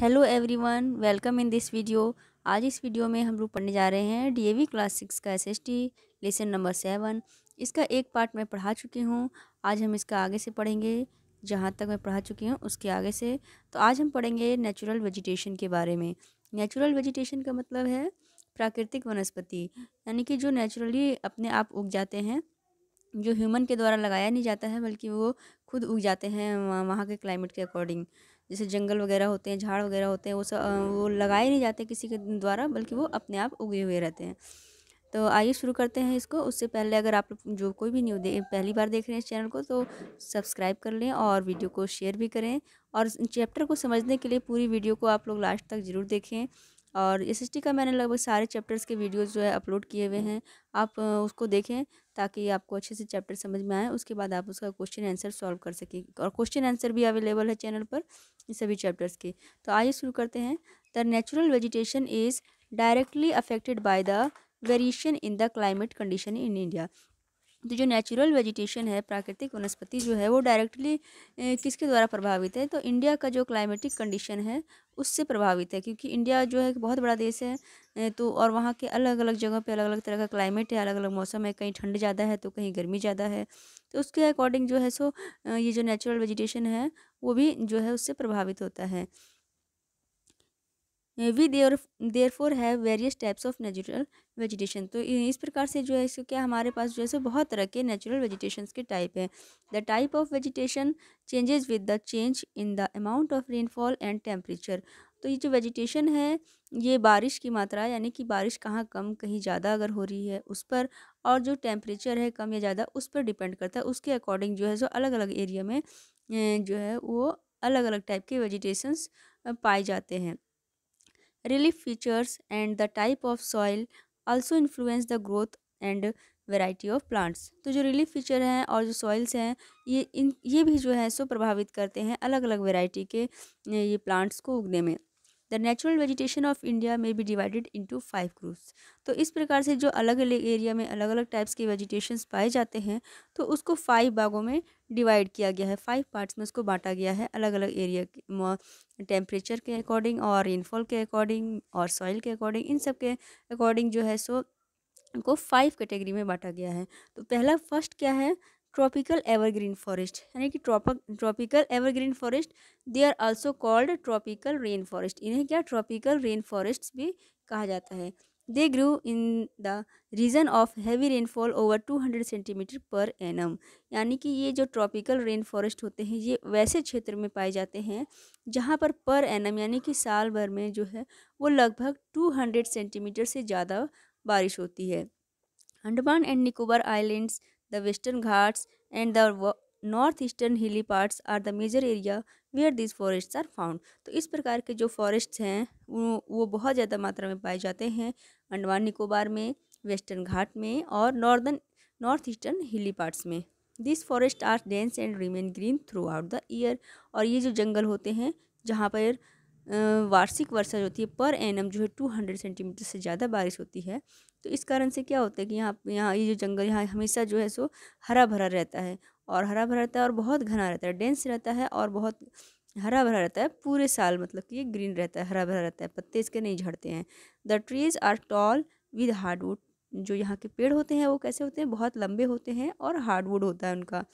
Hello everyone welcome in this video आज इस video में हम लोग पढ़ने जा रहे हैं डीएवी क्लास सिक्स का एसएसटी लेसन नंबर सेवन इसका एक पार्ट मैं पढ़ा चुकी हूँ आज हम इसका आगे से पढ़ेंगे जहाँ तक मैं पढ़ा चुकी हूँ उसके आगे से तो आज हम पढ़ेंगे नेचुरल वेजिटेशन के बारे में नेचुरल वेजिटेशन का मतलब है प्राकृतिक वनस्पति यानी कि जो नेचुरली अपने आप उग जाते हैं जो ह्यूमन के द्वारा लगाया नहीं जाता है बल्कि वो खुद उग जाते हैं वहाँ के क्लाइमेट के अकॉर्डिंग जैसे जंगल वगैरह होते हैं झाड़ वगैरह होते हैं वो सब वो लगाए नहीं जाते किसी के द्वारा बल्कि वो अपने आप उगे हुए रहते हैं तो आइए शुरू करते हैं इसको उससे पहले अगर आप जो कोई भी न्यू पहली बार देख रहे हैं इस चैनल को तो सब्सक्राइब कर लें और वीडियो को शेयर भी करें और चैप्टर को समझने के लिए पूरी वीडियो को आप लोग लास्ट तक ज़रूर देखें और एस का मैंने लगभग सारे चैप्टर्स के वीडियोज़ जो है अपलोड किए हुए हैं आप उसको देखें ताकि आपको अच्छे से चैप्टर समझ में आए उसके बाद आप उसका क्वेश्चन आंसर सॉल्व कर सकें और क्वेश्चन आंसर भी अवेलेबल है चैनल पर इन सभी चैप्टर्स के तो आइए शुरू करते हैं the natural vegetation is directly affected by the variation in the climate condition in India तो जो नेचुरल वेजिटेशन है प्राकृतिक वनस्पति जो है वो डायरेक्टली किसके द्वारा प्रभावित है तो इंडिया का जो क्लाइमेटिक कंडीशन है उससे प्रभावित है क्योंकि इंडिया जो है बहुत बड़ा देश है तो और वहाँ के अलग अलग जगह पे अलग अलग तरह का क्लाइमेट है अलग अलग मौसम है कहीं ठंड ज़्यादा है तो कहीं गर्मी ज़्यादा है तो उसके अकॉर्डिंग जो है सो ये जो नेचुरल वेजिटेशन है वो भी जो है उससे प्रभावित होता है we there therefore have various types of natural vegetation तो इस प्रकार से जो है इसको क्या हमारे पास जो है सो बहुत तरह के नेचुरल वेजिटेशन के टाइप हैं the type of vegetation changes with the change in the amount of rainfall and temperature तो ये जो वेजिटेशन है ये बारिश की मात्रा यानी कि बारिश कहाँ कम कहीं ज़्यादा अगर हो रही है उस पर और जो टेम्परेचर है कम या ज़्यादा उस पर डिपेंड करता है उसके अकॉर्डिंग जो है सो अलग अलग एरिया में जो है वो अलग अलग टाइप के वेजिटेशंस पाए जाते हैं relief features and the type of soil also influence the growth and variety of plants तो जो relief feature हैं और जो soils हैं ये इन ये भी जो है सो प्रभावित करते हैं अलग अलग variety के ये plants को उगने में the natural vegetation of India में भी डिवाइडेड इंटू फाइव ग्रुप्स तो इस प्रकार से जो अलग अलग एरिया में अलग अलग टाइप्स के वेजिटेशन पाए जाते हैं तो उसको फाइव भागों में डिवाइड किया गया है फाइव पार्ट्स में उसको बांटा गया है अलग अलग एरिया टेम्परेचर के अकॉर्डिंग और रेनफॉल के अकॉर्डिंग और सॉइल के अकॉर्डिंग इन सब के अकॉर्डिंग जो है सो को फाइव कैटेगरी में बांटा गया है तो पहला फर्स्ट क्या है ट्रॉपिकल एवरग्रीन फॉरेस्ट यानी कि tropical evergreen forest they are also called tropical rain forest इन्हें क्या ट्रॉपिकल रेन फॉरेस्ट भी कहा जाता है they grow in the region of heavy rainfall over two hundred centimeter per annum यानी कि ये जो ट्रॉपिकल रेन फॉरेस्ट होते हैं ये वैसे क्षेत्र में पाए जाते हैं जहाँ पर पर एनम यानी कि साल भर में जो है वो लगभग टू हंड्रेड सेंटीमीटर से ज़्यादा बारिश होती है Andaman and Nicobar islands The western ghats and the north eastern hilly parts are the major area where this forest are found तो इस प्रकार के जो फॉरेस्ट हैं वो वो बहुत ज़्यादा मात्रा में पाए जाते हैं अंडमान निकोबार में वेस्टर्न घाट में और northern north eastern hilly parts में this forest are dense and remain green throughout the year और ये जो जंगल होते हैं जहाँ पर वार्षिक वर्षा जो होती है पर एनम जो है टू हंड्रेड सेंटीमीटर से ज़्यादा बारिश होती है तो इस कारण से क्या होता है कि यहाँ यहाँ ये जो जंगल यहाँ हमेशा जो है सो हरा भरा रहता है और हरा भरा रहता है और बहुत घना रहता है डेंस रहता है और बहुत हरा भरा रहता है पूरे साल मतलब कि ये ग्रीन रहता है हरा भरा रहता है पत्ते इसके नहीं झड़ते हैं the trees are tall with hardwood जो यहाँ के पेड़ होते हैं वो कैसे होते हैं बहुत लंबे होते हैं और हार्डवुड होता है उनका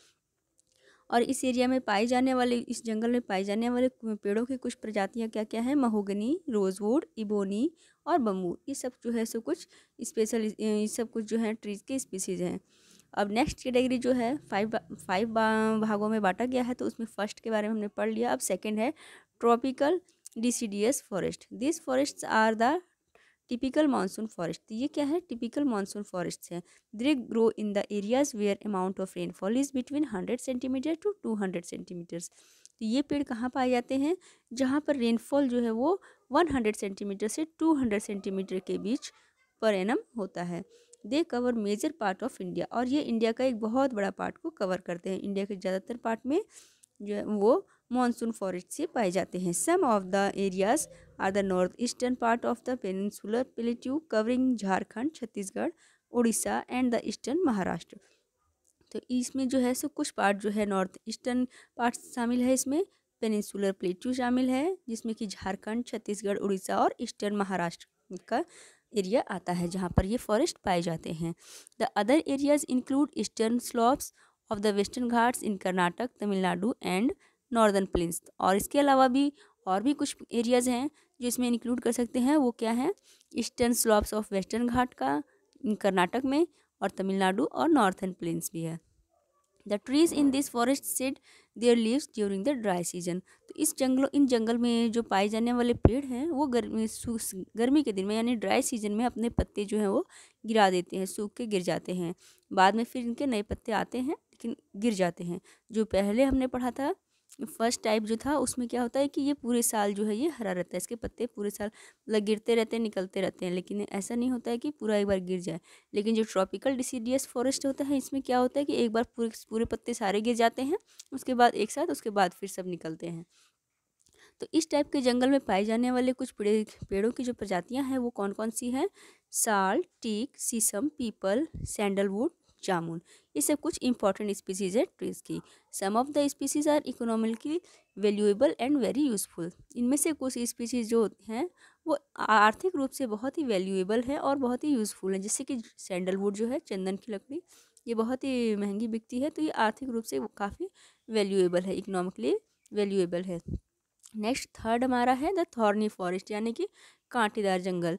और इस एरिया में पाए जाने वाले इस जंगल में पाए जाने वाले पेड़ों की कुछ प्रजातियाँ क्या क्या हैं महोगनी रोजवुड इबोनी और बम्बू ये सब जो है सो कुछ स्पेशल ये सब कुछ जो है ट्रीज़ के स्पीसीज़ हैं अब नेक्स्ट कैटेगरी जो है फाइव फाइव भागों में बांटा गया है तो उसमें फर्स्ट के बारे में हमने पढ़ लिया अब सेकेंड है tropical deciduous forest this forest are the typical monsoon forest तो ये क्या है टिपिकल मानसून फॉरेस्ट है they grow in the areas where amount of rainfall is between hundred centimeter to two hundred centimeters तो ये पेड़ कहाँ पाए जाते हैं जहाँ पर रेनफॉल जो है वो वन हंड्रेड सेंटीमीटर से टू हंड्रेड सेंटीमीटर के बीच पर एनम होता है they cover major part of India और ये इंडिया का एक बहुत बड़ा पार्ट को कवर करते हैं इंडिया के ज़्यादातर पार्ट में जो है वो मानसून फॉरेस्ट से पाए जाते हैं some of the areas are the north eastern part of the peninsular plateau covering Jharkhand Chhattisgarh Orissa and the eastern Maharashtra तो इसमें जो है सो कुछ पार्ट जो है नॉर्थ ईस्टर्न पार्ट शामिल है इसमें पेनिसुलर प्लेट्यू शामिल है जिसमें कि झारखंड छत्तीसगढ़ उड़ीसा और ईस्टर्न महाराष्ट्र का एरिया आता है जहाँ पर ये फॉरेस्ट पाए जाते हैं the other areas include eastern slopes of the western Ghats in Karnataka Tamil Nadu and northern plains और इसके अलावा भी और भी कुछ एरियाज़ हैं जो इसमें इंक्लूड कर सकते हैं वो क्या है eastern slopes of western Ghat का कर्नाटक में और तमिलनाडु और नॉर्थन प्लेन्स भी है the trees in this forest shed their leaves during the dry season तो इस जंगलों इन जंगल में जो पाए जाने वाले पेड़ हैं वो गर्मी गर्मी के दिन में यानी ड्राई सीजन में अपने पत्ते जो हैं वो गिरा देते हैं सूख के गिर जाते हैं बाद में फिर इनके नए पत्ते आते हैं लेकिन गिर जाते हैं जो पहले हमने पढ़ा था फर्स्ट टाइप जो था उसमें क्या होता है कि ये पूरे साल जो है ये हरा रहता है इसके पत्ते पूरे साल मतलब गिरते रहते हैं निकलते रहते हैं लेकिन ऐसा नहीं होता है कि पूरा एक बार गिर जाए लेकिन जो ट्रॉपिकल डिसीडियस फॉरेस्ट होता है इसमें क्या होता है कि एक बार पूरे पूरे पत्ते सारे गिर जाते हैं उसके बाद एक साथ उसके बाद फिर सब निकलते हैं तो इस टाइप के जंगल में पाए जाने वाले कुछ पेड़ों की जो प्रजातियाँ हैं वो कौन कौन सी हैं साल टीक शीशम पीपल सैंडलवुड जामुन ये सब कुछ इंपॉर्टेंट स्पीसीज है ट्रीज की some of the species are economically valuable and very useful इनमें से कुछ स्पीसीज जो हैं वो आर्थिक रूप से बहुत ही वैल्यूएबल है और बहुत ही यूज़फुल है जैसे कि सैंडलवुड जो है चंदन की लकड़ी ये बहुत ही महंगी बिकती है तो ये आर्थिक रूप से काफ़ी वैल्यूएबल है इकोनॉमिकली वैल्यूएबल है नेक्स्ट थर्ड हमारा है द थॉर्नी फॉरेस्ट यानी कि कांटेदार जंगल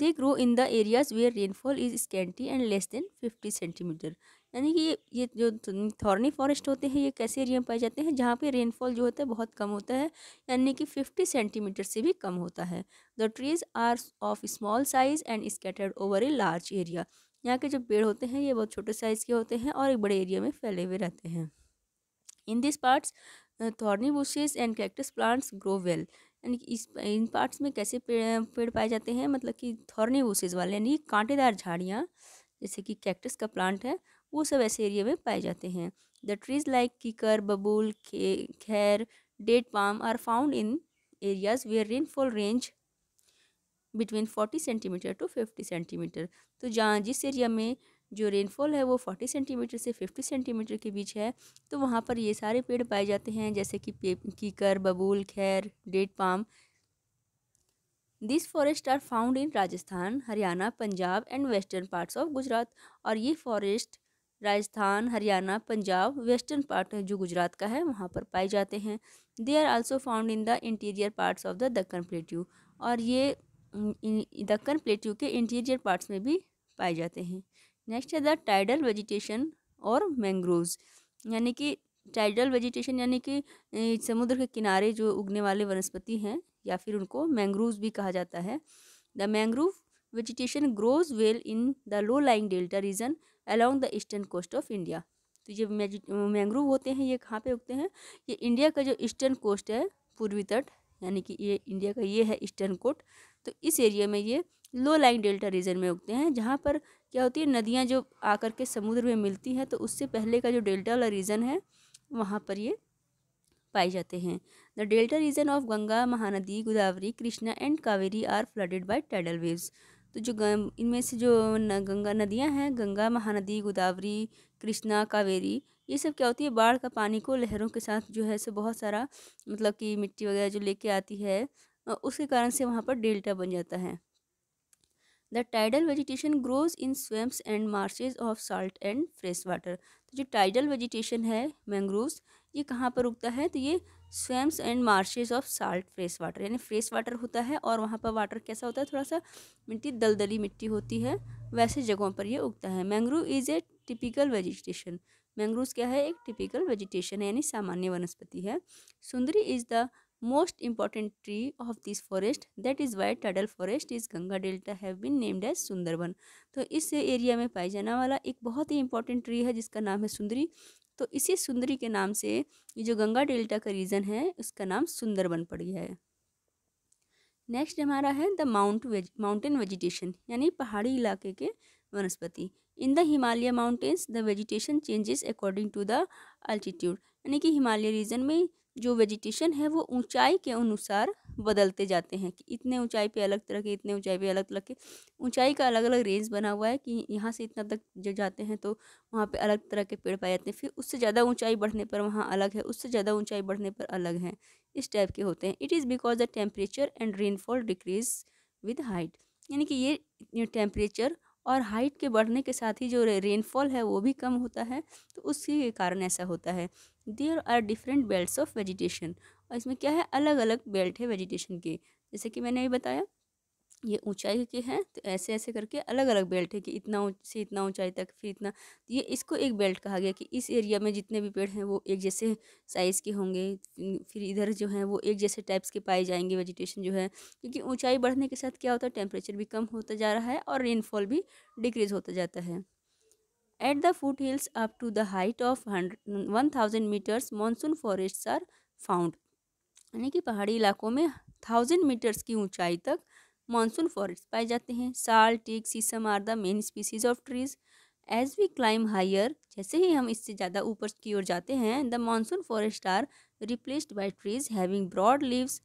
they grow in the areas where rainfall is scanty and less than fifty centimeter यानी कि ये ये जो थॉर्नी फॉरेस्ट होते हैं ये कैसे एरिया में पाए जाते हैं जहाँ पे रेनफॉल जो होता है बहुत कम होता है यानी कि फिफ्टी सेंटीमीटर से भी कम होता है the trees are of small size and scattered over a large area यहाँ के जो पेड़ होते हैं ये बहुत छोटे साइज़ के होते हैं और एक बड़े एरिया में फैले हुए रहते हैं in this parts thorny bushes and cactus plants grow well यानी कि इस इन पार्ट्स में कैसे पेड़ पेड़ पाए जाते हैं मतलब कि थॉर्नी वोसेज वाले यानी कांटेदार झाड़ियाँ जैसे कि कैक्टस का प्लांट है वो सब ऐसे एरिया में पाए जाते हैं the trees like kikar babul khair date palm are found in areas where rainfall range between forty centimeter to fifty centimeter तो जहाँ जिस एरिया में जो रेनफॉल है वो फोर्टी सेंटीमीटर से फिफ्टी सेंटीमीटर के बीच है तो वहाँ पर ये सारे पेड़ पाए जाते हैं जैसे कि kikar babul khair date palm this forest are found in Rajasthan Haryana Punjab and western parts of Gujarat और ये forest Rajasthan Haryana Punjab western part जो गुजरात का है वहाँ पर पाए जाते हैं they are also found in the interior parts of the Deccan plateau और ये दक्कन प्लेट्यू के इंटीरियर पार्ट्स में भी पाए जाते हैं नेक्स्ट है द टाइडल वेजिटेशन और मैंग्रोव्स यानी कि टाइडल वेजिटेशन यानी कि समुद्र के किनारे जो उगने वाले वनस्पति हैं या फिर उनको मैंग्रोव्स भी कहा जाता है the mangrove vegetation grows well in the low lying delta region along the eastern coast of India तो ये मैंग्रोव होते हैं ये कहाँ पे उगते हैं ये इंडिया का जो ईस्टर्न कोस्ट है पूर्वी तट यानी कि ये इंडिया का ये है ईस्टर्न कोट तो इस एरिया में ये लो लाइंग डेल्टा रीजन में उगते हैं जहाँ पर क्या होती है नदियाँ जो आकर के समुद्र में मिलती हैं तो उससे पहले का जो डेल्टा वाला रीजन है वहाँ पर ये पाए जाते हैं the delta region of Ganga Mahanadi Godavari Krishna and Kaveri are flooded by tidal waves तो जो इनमें से जो न, गंगा नदियाँ हैं गंगा महानदी गोदावरी कृष्णा कावेरी ये सब क्या होती है बाढ़ का पानी को लहरों के साथ जो है सो बहुत सारा मतलब कि मिट्टी वगैरह जो लेके आती है उसके कारण से वहाँ पर डेल्टा बन जाता है the tidal vegetation grows in swamps and marshes of salt and fresh water तो जो टाइडल वेजिटेशन है मैंग्रोव्स ये कहाँ पर उगता है तो ये swamps and marshes of salt fresh water यानी फ्रेश वाटर होता है और वहाँ पर वाटर कैसा होता है थोड़ा सा मिट्टी दलदली मिट्टी होती है वैसे जगहों पर ये उगता है mangrove is a typical vegetation mangrove क्या है एक टिपिकल वेजिटेशन है यानी सामान्य वनस्पति है sundari is the most important tree of this forest that is why tidal forest is Ganga delta have been named as Sundarban तो इस एरिया में पाया जाने वाला एक बहुत ही इंपॉर्टेंट ट्री है जिसका नाम है सुंदरी तो इसी सुंदरी के नाम से ये जो गंगा डेल्टा का रीजन है उसका नाम सुंदरबन पड़ गया है नेक्स्ट हमारा है द माउंट माउंटेन वेजिटेशन यानी पहाड़ी इलाके के वनस्पति in the Himalaya mountains the vegetation changes according to the altitude यानी कि हिमालय रीजन में जो वेजिटेशन है वो ऊंचाई के अनुसार बदलते जाते हैं कि इतने ऊंचाई पे अलग तरह के इतने ऊंचाई पे अलग तरह के ऊंचाई का अलग अलग रेंज बना हुआ है कि यहाँ से इतना तक जो जाते हैं तो वहाँ पे अलग तरह के पेड़ पाए जाते हैं फिर उससे ज़्यादा ऊंचाई बढ़ने पर वहाँ अलग है उससे ज़्यादा ऊंचाई बढ़ने पर अलग है इस टाइप के होते हैं it is because the temperature and rainfall decrease with height यानी कि ये टेम्परेचर और हाइट के बढ़ने के साथ ही जो रेनफॉल है वो भी कम होता है तो उसी के कारण ऐसा होता है there are different belt of vegetation और इसमें क्या है अलग अलग बेल्ट है वेजिटेशन के जैसे कि मैंने अभी बताया ये ऊंचाई के हैं तो ऐसे ऐसे करके अलग अलग बेल्ट है कि इतना से इतना ऊंचाई तक फिर इतना तो ये इसको एक बेल्ट कहा गया कि इस एरिया में जितने भी पेड़ हैं वो एक जैसे साइज़ के होंगे फिर इधर जो है वो एक जैसे टाइप्स के पाए जाएंगे वेजिटेशन जो है क्योंकि ऊंचाई बढ़ने के साथ क्या होता है टेम्परेचर भी कम होता जा रहा है और रेनफॉल भी डिक्रीज़ होता जाता है at the foot hills up to the height of hundred one thousand meters monsoon forest are found यानी कि पहाड़ी इलाकों में थाउजेंड मीटर्स की ऊँचाई तक मानसून फॉरेस्ट पाए जाते हैं sal teak sheesham are the main species of trees as we climb higher जैसे ही हम इससे ज़्यादा ऊपर की ओर जाते हैं the monsoon forest are replaced by trees having broad leaves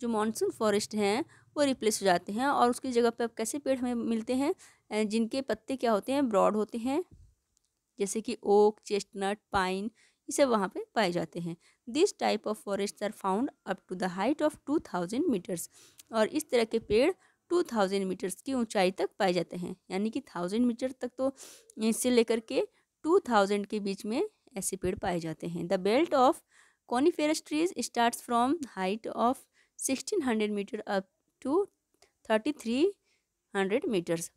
जो मानसून फॉरेस्ट हैं वो रिप्लेस हो जाते हैं और उसकी जगह पे अब कैसे पेड़ हमें मिलते हैं जिनके पत्ते क्या होते हैं ब्रॉड होते हैं जैसे कि ओक चेस्टनट पाइन ये सब वहाँ पर पाए जाते हैं this type of forest are found up to the height of two thousand meters और इस तरह के पेड़ टू थाउजेंड मीटर्स की ऊंचाई तक पाए जाते हैं यानी कि थाउजेंड मीटर तक तो इससे लेकर के टू थाउजेंड के बीच में ऐसे पेड़ पाए जाते हैं the belt of coniferous trees start from height of sixteen hundred meter up to thirty three hundred meters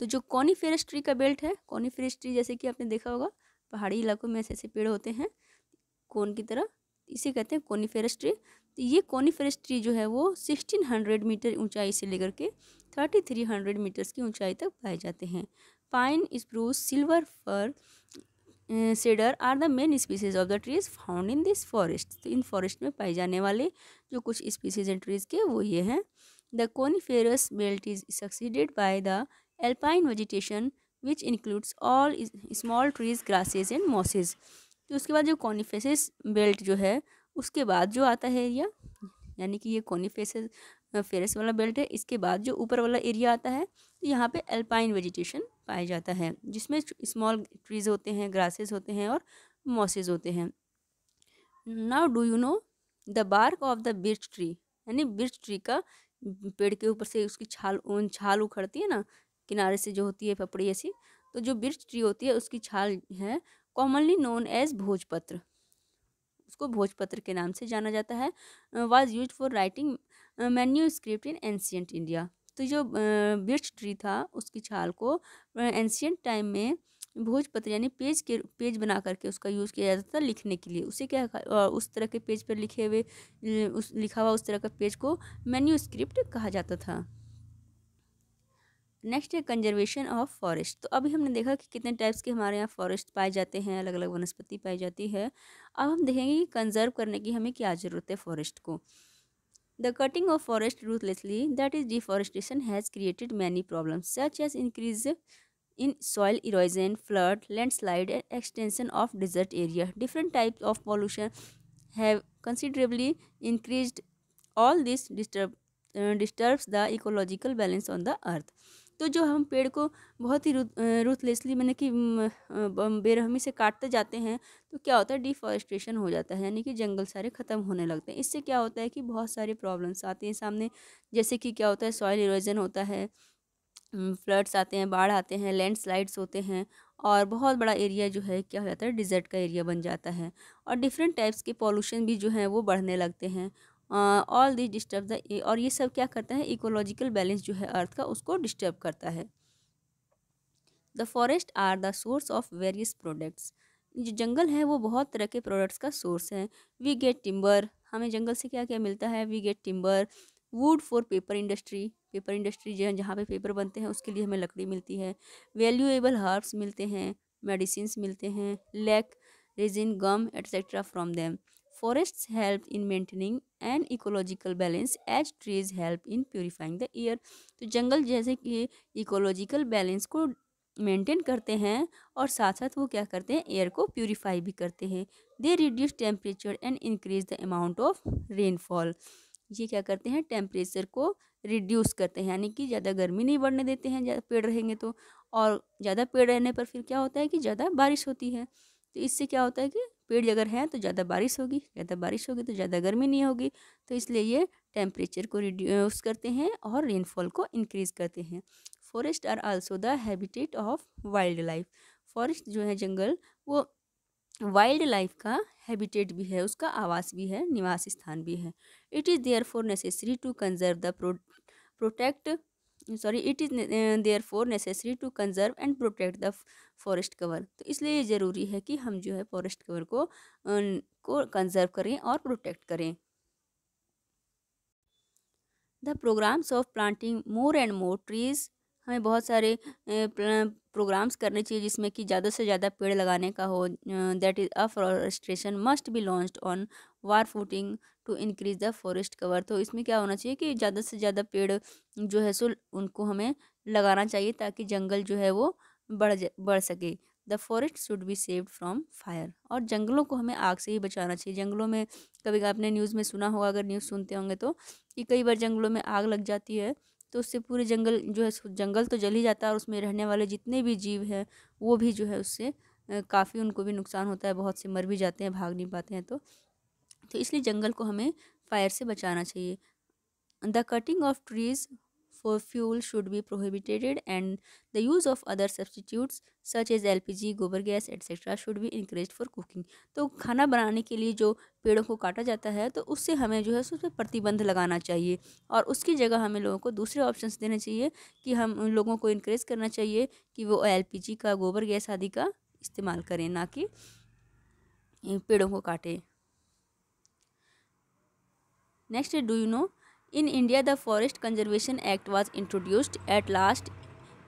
तो जो कॉनीफेरस ट्री का बेल्ट है कॉनीफेरस ट्री जैसे कि आपने देखा होगा पहाड़ी इलाकों में ऐसे ऐसे पेड़ होते हैं कौन की तरह इसे कहते हैं कोनीफेरस ट्री तो ये कोनीफेरस ट्री जो है वो सिक्सटीन हंड्रेड मीटर ऊंचाई से लेकर के थर्टी थ्री हंड्रेड मीटर्स की ऊंचाई तक पाए जाते हैं pine spruce silver fir cedar are the main species of the trees found in this forest तो इन फॉरेस्ट में पाए जाने वाले जो कुछ स्पीसीज एंड ट्रीज़ के वो ये हैं the coniferous belt is succeeded by the alpine vegetation which includes all small trees grasses and mosses फिर तो उसके बाद जो कॉनिफेसिस बेल्ट जो है उसके बाद जो आता है एरिया यानी कि ये कॉनिफेसिस फेरस वाला बेल्ट है इसके बाद जो ऊपर वाला एरिया आता है तो यहाँ पे अल्पाइन वेजिटेशन पाया जाता है जिसमें स्मॉल ट्रीज होते हैं ग्रासेस होते हैं और मॉसेज होते हैं now do you know the bark of the birch tree यानी बिर्च ट्री का पेड़ के ऊपर से उसकी छाल छाल उखड़ती है ना किनारे से जो होती है पपड़ी ऐसी तो जो बिर्च ट्री होती है उसकी छाल है कॉमनली नोन एज भोजपत्र उसको भोजपत्र के नाम से जाना जाता है was use for writing manuscript in ancient India तो जो बिर्च ट्री था उसकी छाल को एंशियंट टाइम में भोजपत्र यानी पेज के पेज बना करके उसका यूज़ किया जाता था लिखने के लिए उसे क्या उस तरह के पेज पर लिखे हुए उस लिखा हुआ उस तरह का पेज को मेन्यू स्क्रिप्ट कहा जाता था नेक्स्ट है कंजर्वेशन ऑफ फॉरेस्ट तो अभी हमने देखा कि कितने टाइप्स के हमारे यहाँ फॉरेस्ट पाए जाते हैं अलग अलग वनस्पति पाई जाती है अब हम देखेंगे कि कंजर्व करने की हमें क्या जरूरत है फॉरेस्ट को the cutting of forest ruthlessly that is deforestation has created many problem such as increase in soil erosion flood landslide and extension of desert area different type of pollution have considerably increase all this disturb disturbs the ecological balance on the earth तो जो हम पेड़ को बहुत ही ruthlessly मैंने कि बेरहमी से काटते जाते हैं तो क्या होता है डिफॉरेस्टेशन हो जाता है यानी कि जंगल सारे ख़त्म होने लगते हैं इससे क्या होता है कि बहुत सारे प्रॉब्लम्स आते हैं सामने जैसे कि क्या होता है सॉइल इरोजन होता है फ्लड्स आते हैं बाढ़ आते हैं लैंडस्लाइड्स होते हैं और बहुत बड़ा एरिया जो है क्या हो जाता है डिज़र्ट का एरिया बन जाता है और डिफरेंट टाइप्स के पॉल्यूशन भी जो है वो बढ़ने लगते हैं ऑल दिस डिस्टर्ब द और ये सब क्या करता है इकोलॉजिकल बैलेंस जो है अर्थ का उसको डिस्टर्ब करता है the forest are the source of various products जो जंगल है वो बहुत तरह के प्रोडक्ट्स का सोर्स है वी गेट टिम्बर हमें जंगल से क्या क्या मिलता है we get timber wood for paper industry paper industry जो जहाँ पे पेपर बनते हैं उसके लिए हमें लकड़ी मिलती है वैल्यूएबल हर्ब्स मिलते हैं मेडिसिन मिलते हैं lac resin gum etcetera from them Forests help in maintaining an ecological balance as trees help in purifying the air. तो जंगल जैसे कि इकोलॉजिकल बैलेंस को मेंटेन करते हैं और साथ साथ वो क्या करते हैं एयर को प्योरीफाई भी करते हैं they reduce temperature and increase the amount of rainfall ये क्या करते हैं टेम्परेचर को रिड्यूस करते हैं यानी कि ज़्यादा गर्मी नहीं बढ़ने देते हैं ज़्यादा पेड़ रहेंगे तो और ज़्यादा पेड़ रहने पर फिर क्या होता है कि ज़्यादा बारिश होती है तो इससे क्या होता है कि पेड़ अगर हैं तो ज़्यादा बारिश होगी ज़्यादा बारिश होगी तो ज़्यादा गर्मी नहीं होगी तो इसलिए ये टेम्परेचर को रिड्यूस करते हैं और रेनफॉल को इंक्रीज़ करते हैं forest are also the habitat of wildlife forest जो है जंगल वो वाइल्ड लाइफ का हैबिटेट भी है उसका आवास भी है निवास स्थान भी है it is therefore necessary to conserve the protect sorry it is therefore necessary to conserve and protect the forest cover तो इसलिए ये ज़रूरी है कि हम जो है फॉरेस्ट कवर को को कंजर्व करें और प्रोटेक्ट करें the programmes of planting more and more trees हमें बहुत सारे प्रोग्राम्स करने चाहिए जिसमें कि ज़्यादा से ज़्यादा पेड़ लगाने का हो that is afforestation must be launched on war footing to increase the forest cover तो इसमें क्या होना चाहिए कि ज़्यादा से ज़्यादा पेड़ जो है सो उनको हमें लगाना चाहिए ताकि जंगल जो है वो बढ़ जा बढ़ सके the forest should be saved from fire और जंगलों को हमें आग से ही बचाना चाहिए जंगलों में कभी आपने न्यूज़ में सुना होगा अगर न्यूज़ सुनते होंगे तो कि कई बार जंगलों में आग लग जाती है तो उससे पूरे जंगल जो है जंगल तो जल ही जाता है और उसमें रहने वाले जितने भी जीव हैं वो भी जो है उससे काफ़ी उनको भी नुकसान होता है बहुत से मर भी जाते हैं भाग नहीं पाते हैं तो तो इसलिए जंगल को हमें फायर से बचाना चाहिए the cutting of trees for fuel should be prohibited and the use of other substitute such as L P G gobar gas etcetera should be increase for cooking तो खाना बनाने के लिए जो पेड़ों को काटा जाता है तो उससे हमें जो है उस पर प्रतिबंध लगाना चाहिए और उसकी जगह हमें लोगों को दूसरे ऑप्शन देने चाहिए कि हम उन लोगों को इंक्रेज करना चाहिए कि वो एल पी जी का गोबर गैस आदि का इस्तेमाल करें ना कि पेड़ों को काटें next do you no in India the forest conservation act was introduced at last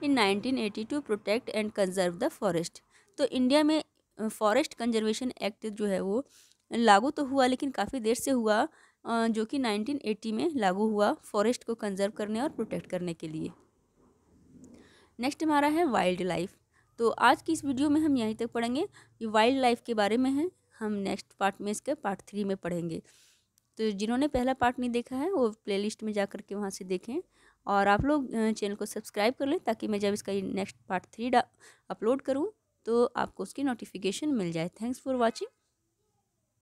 in nineteen eighty two protect and conserve the forest तो इंडिया में फॉरेस्ट कंजर्वेशन एक्ट जो है वो लागू तो हुआ लेकिन काफ़ी देर से हुआ जो कि 1980 में लागू हुआ फॉरेस्ट को कंजर्व करने और प्रोटेक्ट करने के लिए नेक्स्ट हमारा है वाइल्ड लाइफ तो आज की इस वीडियो में हम यहीं तक पढ़ेंगे ये वाइल्ड लाइफ के बारे में है हम नेक्स्ट पार्ट में इसके पार्ट थ्री में पढ़ेंगे तो जिन्होंने पहला पार्ट नहीं देखा है वो प्लेलिस्ट में जा कर के वहाँ से देखें और आप लोग चैनल को सब्सक्राइब कर लें ताकि मैं जब इसका नेक्स्ट पार्ट थ्री अपलोड करूँ तो आपको उसकी नोटिफिकेशन मिल जाए थैंक्स फॉर वॉचिंग